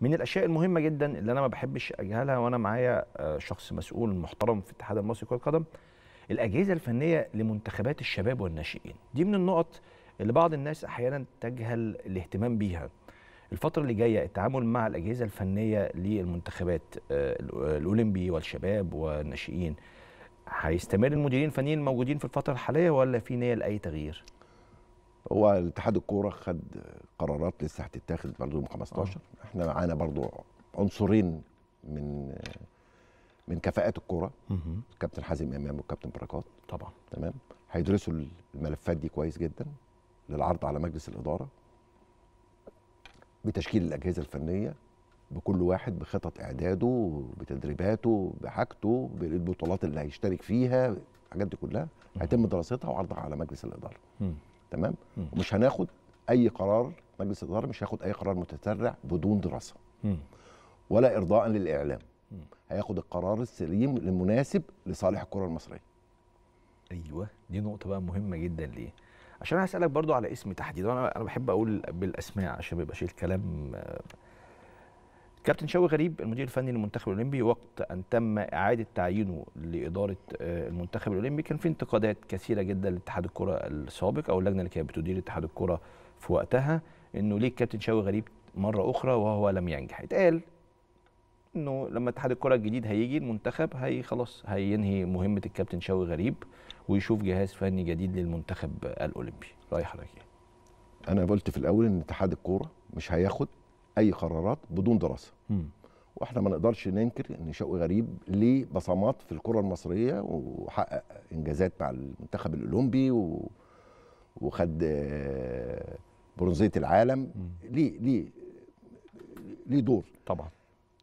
من الاشياء المهمه جدا اللي انا ما بحبش اجهلها وانا معايا آه، شخص مسؤول محترم في الاتحاد المصري لكره القدم الاجهزه الفنيه لمنتخبات الشباب والناشئين دي من النقط اللي بعض الناس احيانا تجهل الاهتمام بيها الفتره اللي جايه التعامل مع الاجهزه الفنيه للمنتخبات آه، الاولمبي والشباب والناشئين هيستمر المديرين الفنيين الموجودين في الفتره الحاليه ولا في نيه لاي تغيير هو اتحاد الكوره خد قرارات لسه هتتاخد برضه آه. يوم 15 أوه. احنا معانا برضه عنصرين من من كفاءات الكوره كابتن حازم امام وكابتن بركات طبعا تمام هيدرسوا الملفات دي كويس جدا للعرض على مجلس الاداره بتشكيل الاجهزه الفنيه بكل واحد بخطط اعداده بتدريباته بحاجته بالبطولات اللي هيشترك فيها الحاجات دي كلها هيتم دراستها وعرضها على مجلس الاداره تمام ومش هناخد اي قرار مجلس الاداره مش هياخد اي قرار متسرع بدون دراسه ولا ارضاء للاعلام هياخد القرار السليم المناسب لصالح الكره المصريه ايوه دي نقطه بقى مهمه جدا ليه عشان هسالك برضو على اسم تحديدا انا انا بحب اقول بالاسماء عشان ما يبقاش الكلام آه، كابتن شوقي غريب المدير الفني للمنتخب الاولمبي وقت ان تم اعاده تعيينه لاداره آه، المنتخب الاولمبي كان في انتقادات كثيره جدا لاتحاد الكره السابق او اللجنه اللي كانت بتدير اتحاد الكره في وقتها انه ليه الكابتن شوقي غريب مره اخرى وهو لم ينجح اتقال انه لما اتحاد الكره الجديد هيجي المنتخب هي خلاص هينهي مهمه الكابتن شوقي غريب ويشوف جهاز فني جديد للمنتخب الاولمبي راي حضرتك إيه؟ انا قلت في الاول ان اتحاد الكوره مش هياخد اي قرارات بدون دراسه م. واحنا ما نقدرش ننكر ان شوقي غريب ليه بصمات في الكره المصريه وحقق انجازات مع المنتخب الاولمبي و... وخد آه، برونزيه العالم ليه ليه ليه دور طبعا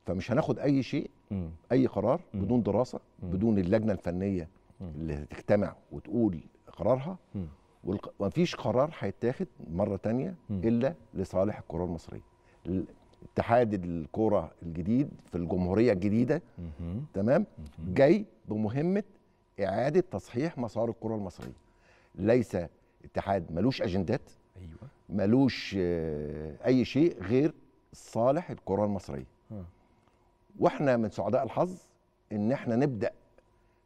فمش هناخد اي شيء مم. اي قرار مم. بدون دراسه مم. بدون اللجنه الفنيه اللي هتجتمع وتقول قرارها ومفيش قرار هيتاخد مره تانية الا لصالح الكره المصريه اتحاد الكوره الجديد في الجمهوريه الجديده تمام جاي بمهمه اعاده تصحيح مسار الكره المصريه ليس اتحاد ملوش اجندات ايوه ملوش آه، اي شيء غير صالح الكره المصريه واحنا من سعداء الحظ ان احنا نبدا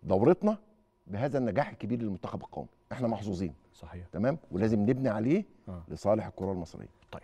دورتنا بهذا النجاح الكبير للمنتخب القومي احنا محظوظين صحيح تمام ولازم نبني عليه لصالح الكره المصريه طيب